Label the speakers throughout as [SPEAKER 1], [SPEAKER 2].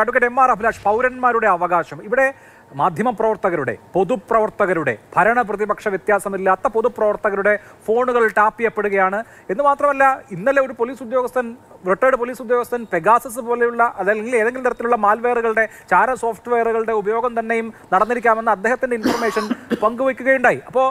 [SPEAKER 1] advocate M R Abhilash പൗരന്മാരുടെ അവകാശം ഇവിടെ മാധ്യമപ്രവർത്തകരുടെ പൊതുപ്രവർത്തകരുടെ ഭരണ പ്രതിപക്ഷ വ്യത്യാസമില്ലാത്ത പൊതുപ്രവർത്തകരുടെ ഫോണുകൾ ടാപ്പ് ചെയ്യപ്പെടുകയാണ് എന്ന് മാത്രമല്ല ഇന്നലെ ഒരു പോലീസ് ഉദ്യോഗസ്ഥൻ റിട്ടയർഡ് പോലീസ് ഉദ്യോഗസ്ഥൻ പെഗാസസ് പോലെയുള്ള അതല്ലെങ്കിൽ ഏതെങ്കിലും തരത്തിലുള്ള മാൽവെയറുകളുടെ ചാര സോഫ്റ്റ്വെയറുകളുടെ ഉപയോഗം തന്നെയും നടന്നിരിക്കാമെന്ന് അദ്ദേഹത്തിൻ്റെ ഇൻഫർമേഷൻ പങ്കുവയ്ക്കുകയുണ്ടായി അപ്പോൾ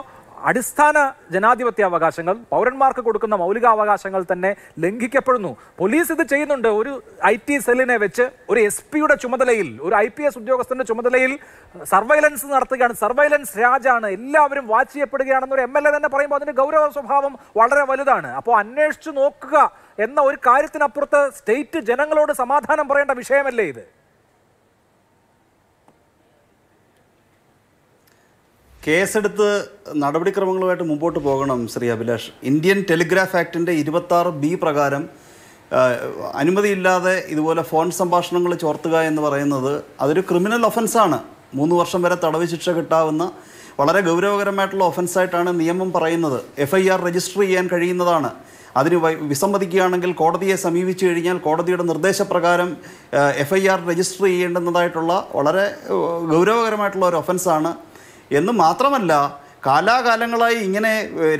[SPEAKER 1] അടിസ്ഥാന ജനാധിപത്യ അവകാശങ്ങൾ പൗരന്മാർക്ക് കൊടുക്കുന്ന മൗലികാവകാശങ്ങൾ തന്നെ ലംഘിക്കപ്പെടുന്നു പോലീസ് ഇത് ചെയ്യുന്നുണ്ട് ഒരു ഐ ടി സെല്ലിനെ വെച്ച് ഒരു എസ് പിയുടെ ചുമതലയിൽ ഒരു ഐ പി എസ് ഉദ്യോഗസ്ഥന്റെ ചുമതലയിൽ സർവൈലൻസ് നടത്തുകയാണ് സർവൈലൻസ് രാജാണ് എല്ലാവരും വാച്ച് ഒരു എം എൽ എ തന്നെ പറയുമ്പോൾ അതിന്റെ ഗൗരവ സ്വഭാവം വളരെ വലുതാണ് അപ്പോൾ അന്വേഷിച്ചു നോക്കുക എന്ന ഒരു കാര്യത്തിനപ്പുറത്ത് സ്റ്റേറ്റ് ജനങ്ങളോട് സമാധാനം പറയേണ്ട വിഷയമല്ലേ ഇത്
[SPEAKER 2] കേസെടുത്ത് നടപടിക്രമങ്ങളുമായിട്ട് മുമ്പോട്ട് പോകണം ശ്രീ അഭിലാഷ് ഇന്ത്യൻ ടെലിഗ്രാഫ് ആക്ടിൻ്റെ ഇരുപത്താറ് ബി പ്രകാരം അനുമതിയില്ലാതെ ഇതുപോലെ ഫോൺ സംഭാഷണങ്ങൾ ചോർത്തുക എന്ന് പറയുന്നത് അതൊരു ക്രിമിനൽ ഒഫൻസാണ് മൂന്ന് വർഷം വരെ തടവ് ശിക്ഷ കിട്ടാവുന്ന വളരെ ഗൗരവകരമായിട്ടുള്ള ഒഫൻസായിട്ടാണ് നിയമം പറയുന്നത് എഫ് ഐ ആർ രജിസ്റ്റർ ചെയ്യാൻ കഴിയുന്നതാണ് അതിന് വിസമ്മതിക്കുകയാണെങ്കിൽ കോടതിയെ സമീപിച്ചു കഴിഞ്ഞാൽ കോടതിയുടെ നിർദ്ദേശപ്രകാരം എഫ് ഐ ആർ രജിസ്റ്റർ ചെയ്യേണ്ടുന്നതായിട്ടുള്ള വളരെ ഗൗരവകരമായിട്ടുള്ള ഒരു ഒഫൻസാണ് എന്ന് മാത്രമല്ല കാലാകാലങ്ങളായി ഇങ്ങനെ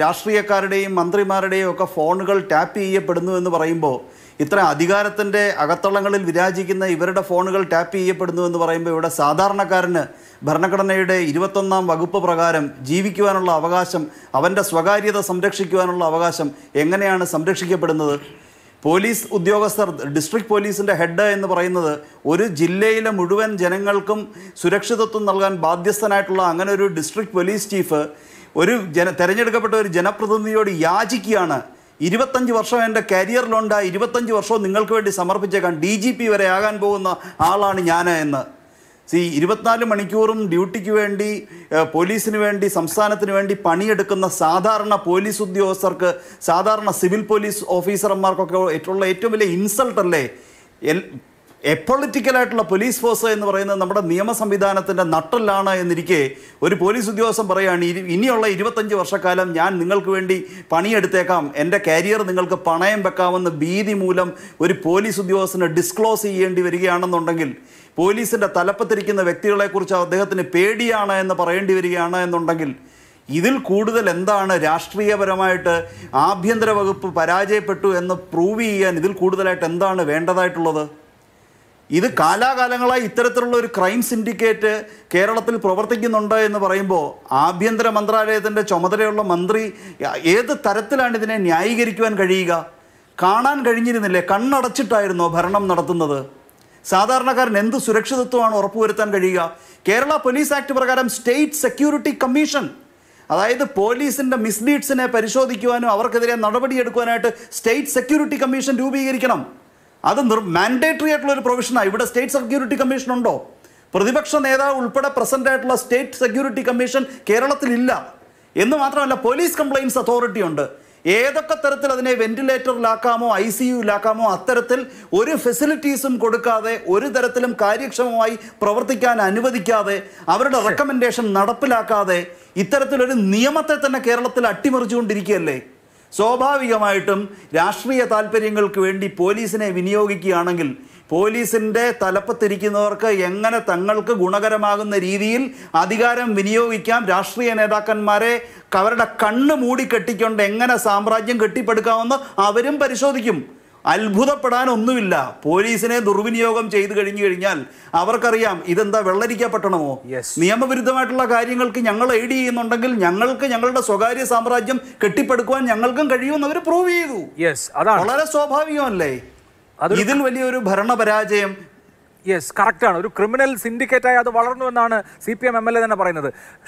[SPEAKER 2] രാഷ്ട്രീയക്കാരുടെയും മന്ത്രിമാരുടെയും ഒക്കെ ഫോണുകൾ ടാപ്പ് ചെയ്യപ്പെടുന്നു എന്ന് പറയുമ്പോൾ ഇത്ര അധികാരത്തിൻ്റെ അകത്തളങ്ങളിൽ വിരാജിക്കുന്ന ഇവരുടെ ഫോണുകൾ ടാപ്പ് ചെയ്യപ്പെടുന്നു എന്ന് പറയുമ്പോൾ ഇവിടെ സാധാരണക്കാരന് ഭരണഘടനയുടെ ഇരുപത്തൊന്നാം വകുപ്പ് പ്രകാരം ജീവിക്കുവാനുള്ള അവകാശം അവൻ്റെ സ്വകാര്യത സംരക്ഷിക്കുവാനുള്ള അവകാശം എങ്ങനെയാണ് സംരക്ഷിക്കപ്പെടുന്നത് പോലീസ് ഉദ്യോഗസ്ഥർ ഡിസ്ട്രിക്ട് പോലീസിൻ്റെ ഹെഡ് എന്ന് പറയുന്നത് ഒരു ജില്ലയിലെ മുഴുവൻ ജനങ്ങൾക്കും സുരക്ഷിതത്വം നൽകാൻ ബാധ്യസ്ഥനായിട്ടുള്ള അങ്ങനെ ഒരു ഡിസ്ട്രിക്ട് പോലീസ് ചീഫ് ഒരു ജന തിരഞ്ഞെടുക്കപ്പെട്ട ഒരു ജനപ്രതിനിധിയോട് യാചിക്കുകയാണ് ഇരുപത്തഞ്ച് വർഷം എൻ്റെ കരിയറിലുണ്ടായി ഇരുപത്തഞ്ച് വർഷവും നിങ്ങൾക്ക് വേണ്ടി സമർപ്പിച്ചേക്കാൻ ഡി ജി പി വരെ ആകാൻ പോകുന്ന ആളാണ് ഞാൻ എന്ന് സി ഇരുപത്തിനാല് മണിക്കൂറും ഡ്യൂട്ടിക്ക് വേണ്ടി പോലീസിന് വേണ്ടി സംസ്ഥാനത്തിന് വേണ്ടി പണിയെടുക്കുന്ന സാധാരണ പോലീസ് ഉദ്യോഗസ്ഥർക്ക് സാധാരണ സിവിൽ പോലീസ് ഓഫീസർമാർക്കൊക്കെ ഏറ്റവും വലിയ ഇൻസൾട്ടല്ലേ അല്ലേ ആയിട്ടുള്ള പോലീസ് ഫോഴ്സ് എന്ന് പറയുന്നത് നമ്മുടെ നിയമ സംവിധാനത്തിൻ്റെ നട്ടലാണ് എന്നിരിക്കെ ഒരു പോലീസ് ഉദ്യോഗസ്ഥൻ പറയുകയാണ് ഇനിയുള്ള ഇരുപത്തഞ്ച് വർഷക്കാലം ഞാൻ നിങ്ങൾക്ക് വേണ്ടി പണിയെടുത്തേക്കാം എൻ്റെ കരിയർ നിങ്ങൾക്ക് പണയം വെക്കാമെന്ന് ഭീതി മൂലം ഒരു പോലീസ് ഉദ്യോഗസ്ഥന് ഡിസ്ക്ലോസ് ചെയ്യേണ്ടി വരികയാണെന്നുണ്ടെങ്കിൽ പോലീസിൻ്റെ തലപ്പത്തിരിക്കുന്ന വ്യക്തികളെക്കുറിച്ച് അദ്ദേഹത്തിന് പേടിയാണ് എന്ന് പറയേണ്ടി വരികയാണ് എന്നുണ്ടെങ്കിൽ ഇതിൽ കൂടുതൽ എന്താണ് രാഷ്ട്രീയപരമായിട്ട് ആഭ്യന്തര വകുപ്പ് പരാജയപ്പെട്ടു എന്ന് പ്രൂവ് ചെയ്യാൻ ഇതിൽ കൂടുതലായിട്ട് എന്താണ് വേണ്ടതായിട്ടുള്ളത് ഇത് കാലാകാലങ്ങളായി ഇത്തരത്തിലുള്ള ഒരു ക്രൈം സിൻഡിക്കേറ്റ് കേരളത്തിൽ പ്രവർത്തിക്കുന്നുണ്ട് എന്ന് പറയുമ്പോൾ ആഭ്യന്തര മന്ത്രാലയത്തിൻ്റെ ചുമതലയുള്ള മന്ത്രി ഏത് തരത്തിലാണ് ഇതിനെ ന്യായീകരിക്കുവാൻ കഴിയുക കാണാൻ കഴിഞ്ഞിരുന്നില്ലേ കണ്ണടച്ചിട്ടായിരുന്നോ ഭരണം നടത്തുന്നത് സാധാരണക്കാരൻ എന്ത് സുരക്ഷിതത്വമാണ് ഉറപ്പുവരുത്താൻ കഴിയുക കേരള പോലീസ് ആക്ട് പ്രകാരം സ്റ്റേറ്റ് സെക്യൂരിറ്റി കമ്മീഷൻ അതായത് പോലീസിൻ്റെ മിസ്ലീഡ്സിനെ പരിശോധിക്കുവാനും അവർക്കെതിരെ നടപടിയെടുക്കുവാനായിട്ട് സ്റ്റേറ്റ് സെക്യൂരിറ്റി കമ്മീഷൻ രൂപീകരിക്കണം അത് നിർ മാൻഡേറ്ററി ആയിട്ടുള്ള ഒരു പ്രൊവിഷനാണ് ഇവിടെ സ്റ്റേറ്റ് സെക്യൂരിറ്റി കമ്മീഷൻ ഉണ്ടോ പ്രതിപക്ഷ നേതാവ് ഉൾപ്പെടെ പ്രസന്റ് ആയിട്ടുള്ള സ്റ്റേറ്റ് സെക്യൂരിറ്റി കമ്മീഷൻ കേരളത്തിലില്ല എന്ന് മാത്രമല്ല പോലീസ് കംപ്ലയിൻസ് അതോറിറ്റി ഉണ്ട് ഏതൊക്കെ തരത്തിൽ അതിനെ വെന്റിലേറ്ററിലാക്കാമോ ഐ സി യുലാക്കാമോ അത്തരത്തിൽ ഒരു ഫെസിലിറ്റീസും കൊടുക്കാതെ ഒരു തരത്തിലും കാര്യക്ഷമമായി പ്രവർത്തിക്കാൻ അനുവദിക്കാതെ അവരുടെ റെക്കമെൻഡേഷൻ നടപ്പിലാക്കാതെ ഇത്തരത്തിലൊരു നിയമത്തെ തന്നെ കേരളത്തിൽ അട്ടിമറിച്ചുകൊണ്ടിരിക്കുകയല്ലേ സ്വാഭാവികമായിട്ടും രാഷ്ട്രീയ താല്പര്യങ്ങൾക്ക് വേണ്ടി പോലീസിനെ വിനിയോഗിക്കുകയാണെങ്കിൽ പോലീസിൻ്റെ തലപ്പത്തിരിക്കുന്നവർക്ക് എങ്ങനെ തങ്ങൾക്ക് ഗുണകരമാകുന്ന രീതിയിൽ അധികാരം വിനിയോഗിക്കാം രാഷ്ട്രീയ നേതാക്കന്മാരെ അവരുടെ കണ്ണ് മൂടിക്കെട്ടിക്കൊണ്ട് എങ്ങനെ സാമ്രാജ്യം കെട്ടിപ്പടുക്കാമെന്ന് അവരും പരിശോധിക്കും അത്ഭുതപ്പെടാൻ ഒന്നുമില്ല പോലീസിനെ ദുർവിനിയോഗം ചെയ്തു കഴിഞ്ഞു കഴിഞ്ഞാൽ അവർക്കറിയാം ഇതെന്താ വെള്ളരിക്ക പട്ടണമോ നിയമവിരുദ്ധമായിട്ടുള്ള കാര്യങ്ങൾക്ക് ഞങ്ങൾ എയ്ഡ് ചെയ്യുന്നുണ്ടെങ്കിൽ ഞങ്ങൾക്ക് ഞങ്ങളുടെ സ്വകാര്യ സാമ്രാജ്യം കെട്ടിപ്പടുക്കുവാൻ ഞങ്ങൾക്കും കഴിയുമെന്ന് അവർ പ്രൂവ് ചെയ്തു വളരെ സ്വാഭാവികമല്ലേ ഇതിൽ വലിയൊരു ഭരണപരാജയം യെസ്
[SPEAKER 1] കറക്റ്റാണ് ഒരു ക്രിമിനൽ സിൻഡിക്കേറ്റായി അത് വളർന്നു എന്നാണ് C P M M L A തന്നെ പറയുന്നത്